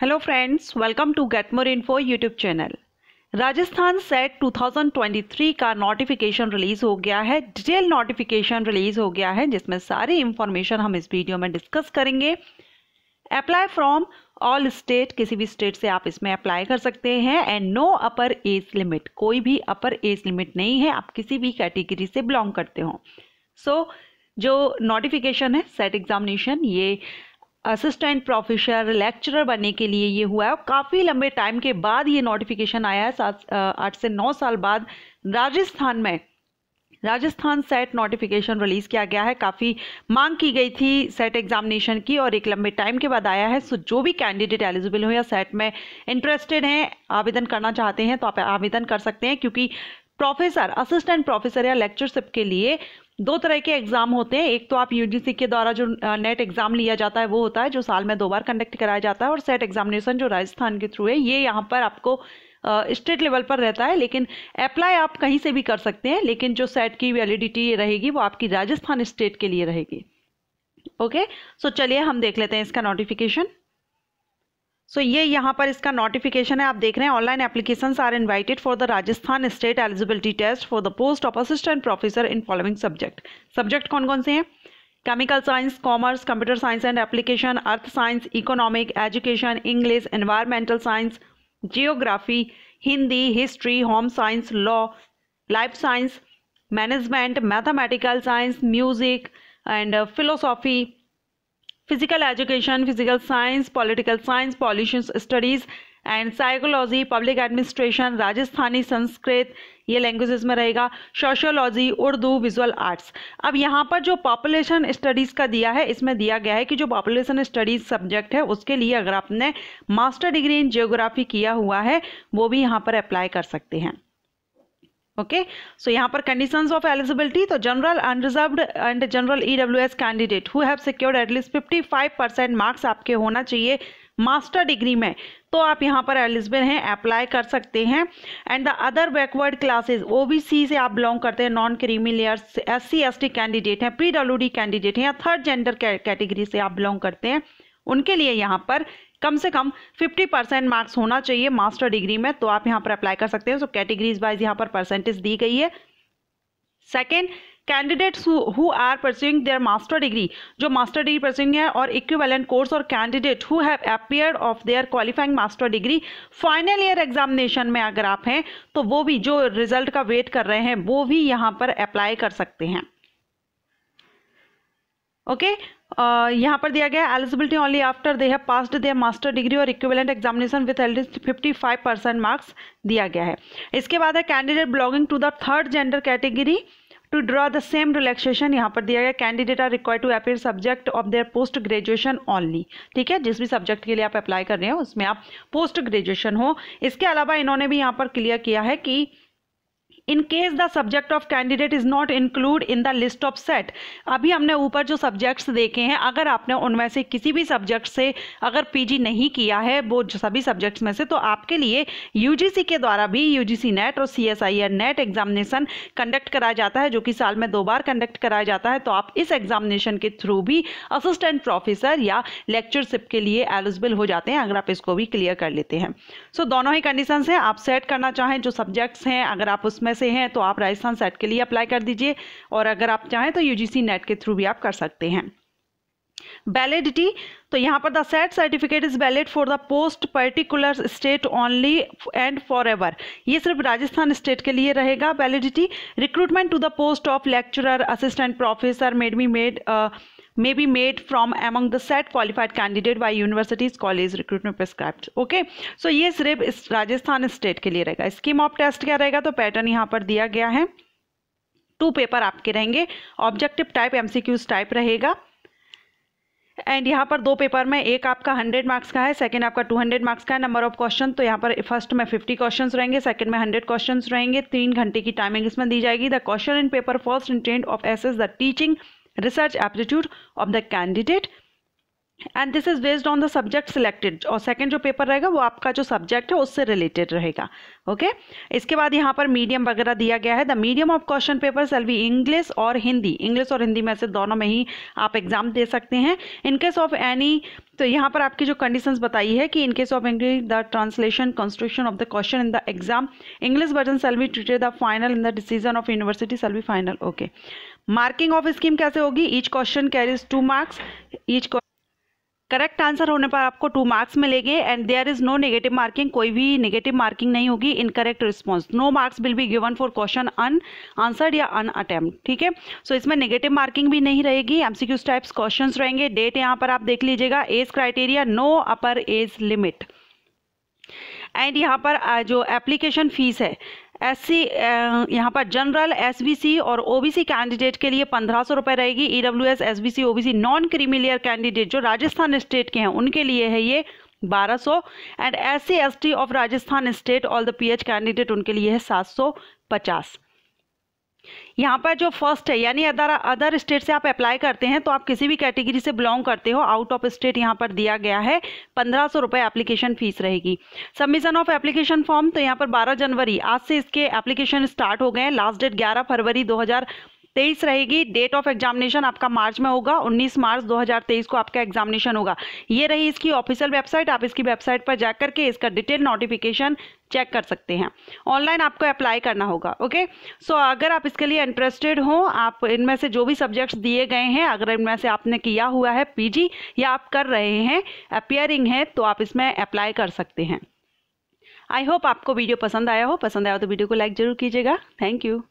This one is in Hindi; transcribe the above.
Hello friends welcome to Get More Info YouTube channel Rajasthan SET 2023 का नोटिफिकेशन रिलीज हो गया है डिटेल नोटिफिकेशन रिलीज हो गया है जिसमें सारी इंफॉर्मेशन हम इस वीडियो में डिस्कस करेंगे अप्लाई फ्रॉम ऑल स्टेट किसी भी स्टेट से आप इसमें अप्लाई कर सकते हैं and no upper age limit कोई भी अपर एज लिमिट नहीं है आप किसी भी कैटेगरी से बिलोंग करते हो सो so, जो नोटिफिकेशन है सेट एग्जामिनेशन ये असिस्टेंट प्रोफेसर लेक्चरर बनने के लिए ये हुआ है और काफ़ी लंबे टाइम के बाद ये नोटिफिकेशन आया है सात आठ से नौ साल बाद राजस्थान में राजस्थान सेट नोटिफिकेशन रिलीज किया गया है काफ़ी मांग की गई थी सेट एग्जामिनेशन की और एक लंबे टाइम के बाद आया है सो जो भी कैंडिडेट एलिजिबल हो या सेट में इंटरेस्टेड हैं आवेदन करना चाहते हैं तो आप आवेदन कर सकते हैं क्योंकि प्रोफेसर असिस्टेंट प्रोफेसर या लेक्चरशिप के लिए दो तरह के एग्ज़ाम होते हैं एक तो आप यूजीसी के द्वारा जो नेट एग्ज़ाम लिया जाता है वो होता है जो साल में दो बार कंडक्ट कराया जाता है और सेट एग्जामिनेशन जो राजस्थान के थ्रू है ये यहाँ पर आपको स्टेट लेवल पर रहता है लेकिन अप्लाई आप कहीं से भी कर सकते हैं लेकिन जो सेट की वैलिडिटी रहेगी वो आपकी राजस्थान स्टेट के लिए रहेगी ओके सो चलिए हम देख लेते हैं इसका नोटिफिकेशन सो ये यहाँ पर इसका नोटिफिकेशन है आप देख रहे हैं online application are invited for the Rajasthan state eligibility test for the post of assistant professor in following subject subject कौन कौन से हैं chemical science commerce computer science and application earth science economic education English environmental science geography Hindi history home science law life science management mathematical science music and philosophy physical education physical science political science pollution studies and psychology public administration Rajasthani Sanskrit ये लैंग्वेजेस में रहेगा सोशोलॉजी उर्दू विजुअल आर्ट्स अब यहाँ पर जो पॉपुलेशन स्टडीज़ का दिया है इसमें दिया गया है कि जो पॉपुलेशन स्टडीज़ सब्जेक्ट है उसके लिए अगर आपने मास्टर डिग्री इन जियोग्राफी किया हुआ है वो भी यहाँ पर अप्लाई कर सकते हैं ओके सो यहाँ पर कंडीशंस ऑफ एलिजिबिलिटी तो general unreserved and general EWS candidate who have secured at least five percent marks आपके होना चाहिए मास्टर डिग्री में तो आप यहाँ पर एलिजिबल हैं अप्लाई कर सकते हैं and the other backward classes OBC से आप बिलोंग करते हैं non creamy layers S C candidate हैं डी कैंडिडेट हैं या थर्ड जेंडर कैटेगरी से आप बिलोंग करते हैं उनके लिए यहाँ पर कम से कम 50 परसेंट मार्क्स होना चाहिए मास्टर डिग्री में तो आप यहाँ पर अप्लाई कर सकते हैं सो कैटेगरीज वाइज यहाँ पर परसेंटेज दी गई है second candidates who are pursuing their master degree जो मास्टर डिग्री परस्यूइंग है और इक्विवेलेंट कोर्स और candidate who have appear of their qualifying master degree final year examination में अगर आप हैं तो वो भी जो रिजल्ट का वेट कर रहे हैं वो भी यहाँ पर अप्लाई कर सकते हैं ओके uh, यहाँ पर दिया गया है eligibility only after they have passed the master degree और equivalent examination with at least fifty five percent marks दिया गया है इसके बाद है candidate belonging to the third gender category to draw the same relaxation यहाँ पर दिया गया candidate are require to appear subject of their post graduation only ठीक है जिस भी सब्जेक्ट के लिए आप अप्लाई कर रहे हैं उसमें आप पोस्ट ग्रेजुएशन हो इसके अलावा इन्होंने भी यहाँ पर क्लियर किया है कि in case the subject of candidate is not include in the list of SET अभी हमने ऊपर जो सब्जेक्ट्स देखे हैं अगर आपने उनमें से किसी भी सब्जेक्ट से अगर पीजी नहीं किया है वो सभी सब्जेक्ट्स में से तो आपके लिए यूजीसी के द्वारा भी यूजीसी नेट और सीएसआईआर नेट एग्जामिनेशन कंडक्ट कराया जाता है जो कि साल में दो बार कंडक्ट कराया जाता है तो आप इस एग्जामिनेशन के थ्रू भी असिस्टेंट प्रोफेसर या लेक्चरशिप के लिए एलिजिबल हो जाते हैं अगर आप इसको भी क्लियर कर लेते हैं सो so, दोनों ही कंडीशन हैं आप सेट करना चाहें जो सब्जेक्ट्स हैं अगर आप उसमें से हैं तो आप राजस्थान सेट के लिए अप्लाई कर दीजिए और अगर आप चाहें तो यूजीसी नेट के थ्रू भी आप कर सकते हैं वैलिडिटी तो यहाँ पर the SET certificate is valid for the post particular state only and for ever ये सिर्फ राजस्थान स्टेट के लिए रहेगा validity recruitment to the post of lecturer assistant professor made be made may be made from among the set qualified candidate by universities college recruitment prescribed okay so ये सिर्फ इस राजस्थान स्टेट के लिए रहेगा स्कीम ऑफ टेस्ट क्या रहेगा तो पैटर्न यहाँ पर दिया गया है टू पेपर आपके रहेंगे ऑब्जेक्टिव टाइप एमसीक्यूज टाइप रहेगा एंड यहाँ पर दो पेपर में एक आपका 100 मार्क्स का है सेकंड आपका 200 मार्क्स का है नंबर ऑफ क्वेश्चन तो यहाँ पर फर्स्ट में 50 क्वेश्चंस रहेंगे सेकंड में 100 क्वेश्चंस रहेंगे तीन घंटे की टाइमिंग इसमें दी जाएगी the question in paper first intent of as the teaching research aptitude of the candidate and this is based on the subject selected और सेकेंड जो पेपर रहेगा वो आपका जो सब्जेक्ट है उससे रिलेटेड रहेगा ओके okay? इसके बाद यहाँ पर मीडियम वगैरह दिया गया है the medium of question paper shall be English और हिंदी इंग्लिश और हिंदी में से दोनों में ही आप एग्जाम दे सकते हैं इनकेस ऑफ एनी तो यहाँ पर आपकी जो कंडीशन बताई है कि in case of English the translation construction of the question in the exam English version shall be treated the final in the decision of university shall be final okay marking of scheme कैसे होगी each question carries two marks each correct answer होने पर आपको टू मार्क्स मिलेंगे and there is no negative marking कोई भी नेगेटिव मार्किंग नहीं होगी incorrect response no marks will be given for question unanswered या अन अटेम्प्ट ठीक है सो इसमें नेगेटिव मार्किंग भी नहीं रहेगी एमसीक्यू टाइप्स क्वेश्चंस रहेंगे डेट यहाँ पर आप देख लीजिएगा age criteria no upper age limit and यहाँ पर जो एप्लीकेशन फीस है एस सी यहाँ पर जनरल एसबीसी और ओबीसी कैंडिडेट के लिए पंद्रह सौ रुपये रहेगी EWS SBC OBC non creamy layer candidate जो राजस्थान स्टेट के हैं उनके लिए है ये बारह सौ and S C of Rajasthan state all the PH candidate उनके लिए है सात सौ पचास यहाँ पर जो फर्स्ट है यानी अदर अदर स्टेट से आप अप्लाई करते हैं तो आप किसी भी कैटेगरी से बिलोंग करते हो आउट ऑफ स्टेट यहाँ पर दिया गया है पंद्रह सौ रुपये एप्लीकेशन फीस रहेगी सबमिशन ऑफ एप्लीकेशन फॉर्म तो यहाँ पर बारह जनवरी आज से इसके एप्लीकेशन स्टार्ट हो गए हैं लास्ट डेट ग्यारह फरवरी दो हज़ार तेईस रहेगी डेट ऑफ एग्जामिनेशन आपका मार्च में होगा उन्नीस मार्च दो हजार तेईस को आपका एग्जामिनेशन होगा ये रही इसकी ऑफिशियल वेबसाइट आप इसकी वेबसाइट पर जाकर के इसका डिटेल नोटिफिकेशन चेक कर सकते हैं ऑनलाइन आपको अप्लाई करना होगा ओके सो so, अगर आप इसके लिए इंटरेस्टेड हो आप इनमें से जो भी सब्जेक्ट्स दिए गए हैं अगर इनमें से आपने किया हुआ है पीजी या आप कर रहे हैं अपियरिंग है तो आप इसमें अप्लाई कर सकते हैं आई होप आपको वीडियो पसंद आया हो पसंद आया हो तो वीडियो को लाइक ज़रूर कीजिएगा थैंक यू